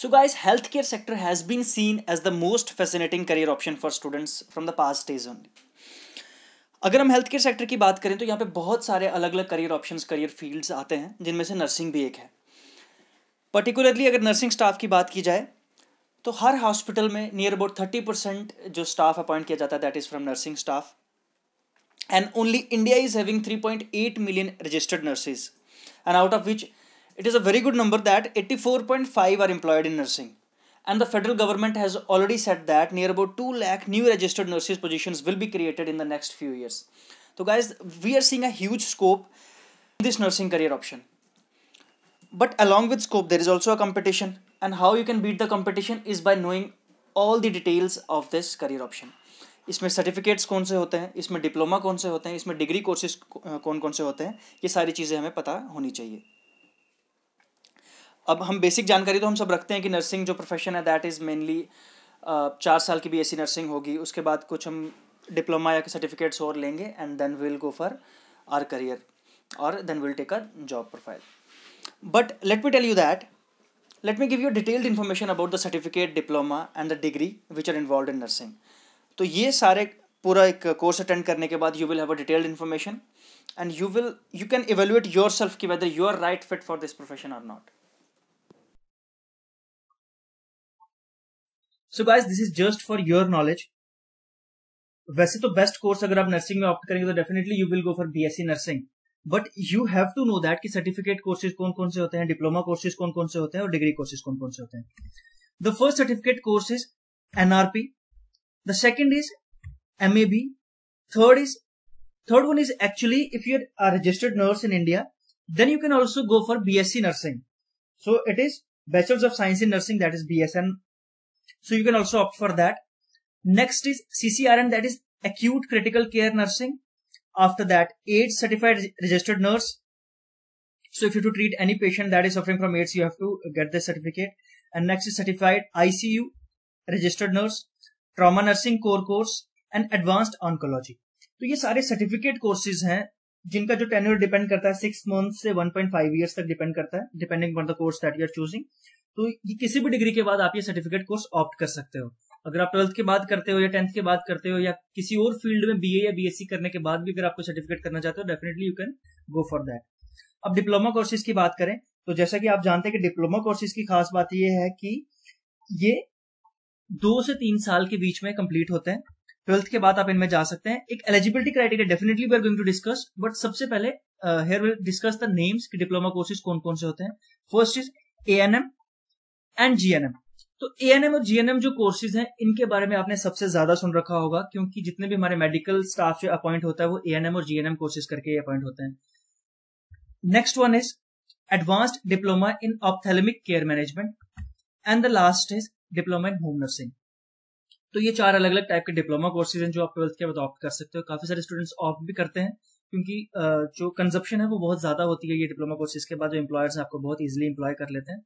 So health care sector has been seen as the most fascinating career option for students from the past days only अगर हम health care sector की बात करें तो यहाँ पे बहुत सारे अलग अलग करियर ऑप्शन करियर फील्ड्स आते हैं जिनमें से नर्सिंग भी एक है पर्टिकुलरली अगर नर्सिंग स्टाफ की बात की जाए तो हर हॉस्पिटल में नियर अबाउट थर्टी परसेंट जो स्टाफ अपॉइंट किया जाता है that is from nursing staff and only India is having three point eight million registered nurses and out of which It is a very good number that 84.5 are employed in nursing. And the federal government has already said that near about 2 lakh new registered nurses positions will be created in the next few years. So guys, we are seeing a huge scope in this nursing career option. But along with scope, there is also a competition. And how you can beat the competition is by knowing all the details of this career option. इसमें certificates कौन से होते हैं इसमें diploma कौन से होते हैं इसमें डिग्री कोर्सेज कौन कौन से होते हैं ये सारी चीज़ें हमें पता होनी चाहिए अब हम बेसिक जानकारी तो हम सब रखते हैं कि नर्सिंग जो प्रोफेशन है दैट इज़ मेनली चार साल की बी नर्सिंग होगी उसके बाद कुछ हम डिप्लोमा या सर्टिफिकेट्स और लेंगे and then will go for our career और then will take a job profile but let me tell you that let me give you detailed information about the certificate diploma and the degree which are involve in nursing तो ये सारे पूरा एक course attend करने के बाद you will have a detailed information and you will you can evaluate your self whether you are right fit for this profession or not so guys this is just for your knowledge वैसे तो best course अगर आप nursing में opt करेंगे तो definitely you will go for BSc nursing but you have to know that कि certificate courses कौन कौन से होते हैं डिप्लोमा कोर्सेज कौन कौन से होते हैं और डिग्री कोर्सेज कौन कौन से होते हैं the first certificate course is NRP the second is M A B third is third one is actually if you are registered nurse in India then you go for B S C nursing so it is bachelors of science in nursing that is B S N So you can also opt for that. Next is CCRN, that is acute critical care nursing. After that, AIDS certified registered nurse. So if you to treat any patient that is suffering from AIDS, you have to get this certificate. And next is certified ICU registered nurse, trauma nursing core course, and advanced oncology तो ये सारे certificate courses हैं जिनका जो tenure depend करता है six month से 1.5 point years तक डिपेंड करता है depending on the course that you are choosing तो ये किसी भी डिग्री के बाद आप ये सर्टिफिकेट कोर्स ऑप्ट कर सकते हो अगर आप ट्वेल्थ के बाद करते हो या टेंथ के बाद करते हो या किसी और फील्ड में बीए या बीएससी करने के बाद भी अगर आपको सर्टिफिकेट करना चाहते हो definitely you can go for that अब डिप्लोमा कोर्सेज की बात करें तो जैसा कि आप जानते हैं कि डिप्लोमा कोर्सेज की खास बात यह है कि ये दो से तीन साल के बीच में कंप्लीट होते हैं ट्वेल्थ के बाद आप इनमें जा सकते हैं एक eligibility criteria definitely we are going to discuss but सबसे पहले here will discuss the names कि डिप्लोमा कोर्सेज कौन कौन से होते हैं first is A N M and GNM तो एएनएम और जीएनएम जो कोर्सेज हैं इनके बारे में आपने सबसे ज्यादा सुन रखा होगा क्योंकि जितने भी हमारे मेडिकल स्टाफ जो अपॉइंट होता है वो एएनएम और जीएनएम कोर्सेज करके अपॉइंट होते हैं next one is advanced diploma in ophthalmic care management and the last is diploma in home nursing तो ये चार अलग अलग टाइप के डिप्लोमा कोर्सेज हैं जो आप ट्वेल्थ के बाद ऑप्ट कर सकते हो काफी सारे स्टूडेंट्स ऑप्ट भी करते हैं क्योंकि जो कंजप्शन है वो बहुत ज्यादा होती है ये डिप्लोमा कोर्सेज के बाद जो एम्प्लॉयर्स आपको बहुत इजिली एम्प्लॉय कर लेते हैं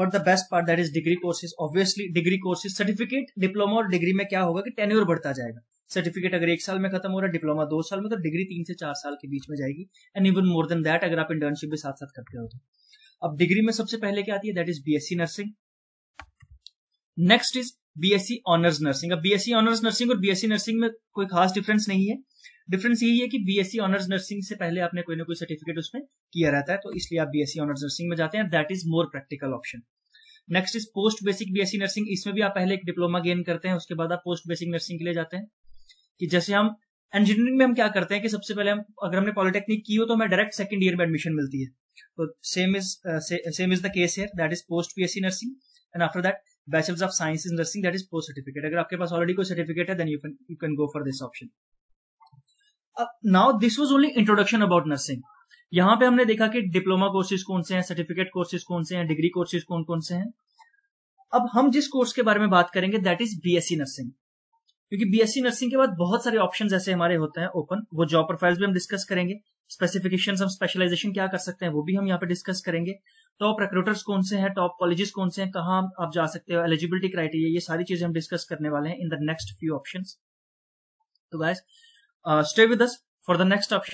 but the best part that is degree courses obviously degree courses certificate diploma और डिग्री में क्या होगा कि टेन्योर बढ़ता जाएगा सर्टिफिकेट अगर एक साल में खत्म हो रहा है डिप्लोमा दो साल में तो डिग्री तीन से चार साल के बीच में जाएगी and even more than that अगर आप इंटर्नशिप भी साथ साथ करते हो तो अब डिग्री में सबसे पहले क्या आती है that is C nursing next is BSc honours nursing अब बीएससी ऑनर्स नर्सिंग और बीएससी नर्सिंग में कोई खास डिफरेंस नहीं है डिफरेंस यही है कि बीएससी ऑनर्स नर्सिंग से पहले आपने कोई ना कोई सर्टिफिकेट उसमें किया रहता है तो इसलिए आप बीएससी ऑनर्स नर्सिंग में जाते हैं that is more practical option next is post basic BSc nursing इसमें भी आप पहले एक डिप्लोमा गेन करते हैं उसके बाद आप पोस्ट बेसिक नर्सिंग के लिए जाते हैं कि जैसे हम इंजीनियरिंग में हम क्या करते हैं कि सबसे पहले हम अगर हमने पॉलिटेक्निक की हो तो हमें डायरेक्ट सेकंड ईयर में एडमिशन मिलती है तो same is same is the case here that is post BSc nursing and after that bachelors of science in nursing that is post certificate अगर आपके पास ऑलरेडी कोई सर्टिफिकेट है then you can you can go for this option now this was only introduction about nursing यहाँ पे हमने देखा कि डिप्लोमा कोर्सेज कौन से हैं सर्टिफिकेट कोर्सेज कौन से हैं डिग्री कोर्सेज कौन कौन से हैं अब हम जिस कोर्स के बारे में बात करेंगे दैट इज बीएससी नर्सिंग क्योंकि बीएससी नर्सिंग के बाद बहुत सारे ऑप्शंस ऐसे हमारे होते हैं ओपन वो जॉब प्रोफाइल्स भी हम डिस्कस करेंगे स्पेसिफिकेशन हम स्पेशलाइजेशन क्या कर सकते हैं वो भी हम यहाँ पे डिस्कस करेंगे टॉप रिक्रूटर्स कौन से हैं टॉप कॉलेजेस कौन से हैं कहाँ आप जा सकते हो एलिजिबिलिटी क्राइटेरिया ये सारी चीजें हम डिस्कस करने वाले हैं in the next few option तो guys stay with us for the next option